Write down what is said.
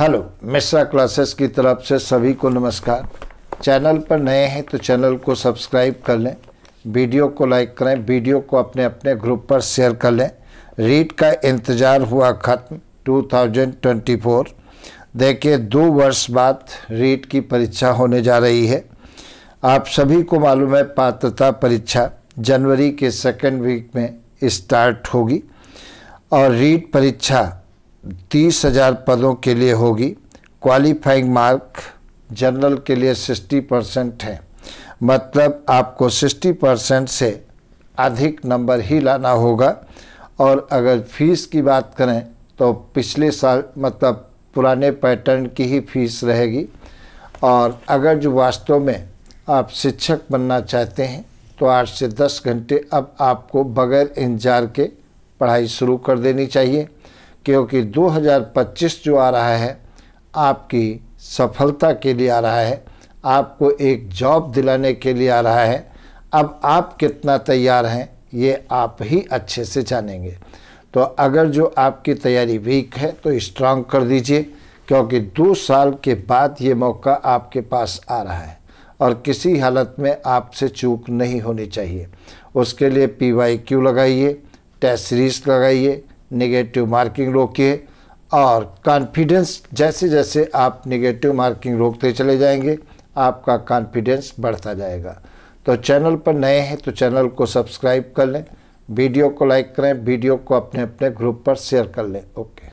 hello Mishra classes की तरफ से सभी को नमस्कार चैनल पर नए हैं तो चैनल को सब्सक्राइब कर लें वीडियो को लाइक करें वीडियो को अपने अपने ग्रुप पर शेयर कर लें रीट का इंतज़ार हुआ ख़त्म 2024 देखिए दो वर्ष बाद रीट की परीक्षा होने जा रही है आप सभी को मालूम है पात्रता परीक्षा जनवरी के सेकेंड वीक में स्टार्ट होगी और रीट परीक्षा तीस हज़ार पदों के लिए होगी क्वालिफाइंग मार्क जनरल के लिए सिक्सटी परसेंट है मतलब आपको सिक्सटी परसेंट से अधिक नंबर ही लाना होगा और अगर फीस की बात करें तो पिछले साल मतलब पुराने पैटर्न की ही फीस रहेगी और अगर जो वास्तव में आप शिक्षक बनना चाहते हैं तो आठ से दस घंटे अब आपको बगैर इंतजार के पढ़ाई शुरू कर देनी चाहिए क्योंकि 2025 जो आ रहा है आपकी सफलता के लिए आ रहा है आपको एक जॉब दिलाने के लिए आ रहा है अब आप कितना तैयार हैं ये आप ही अच्छे से जानेंगे तो अगर जो आपकी तैयारी वीक है तो स्ट्रांग कर दीजिए क्योंकि दो साल के बाद ये मौका आपके पास आ रहा है और किसी हालत में आपसे चूक नहीं होनी चाहिए उसके लिए पी वाई क्यू लगाइए टेस्ट सीरीज लगाइए नेगेटिव मार्किंग रोकिए और कॉन्फिडेंस जैसे जैसे आप नेगेटिव मार्किंग रोकते चले जाएंगे आपका कॉन्फिडेंस बढ़ता जाएगा तो चैनल पर नए हैं तो चैनल को सब्सक्राइब कर लें वीडियो को लाइक करें वीडियो को अपने अपने ग्रुप पर शेयर कर लें ओके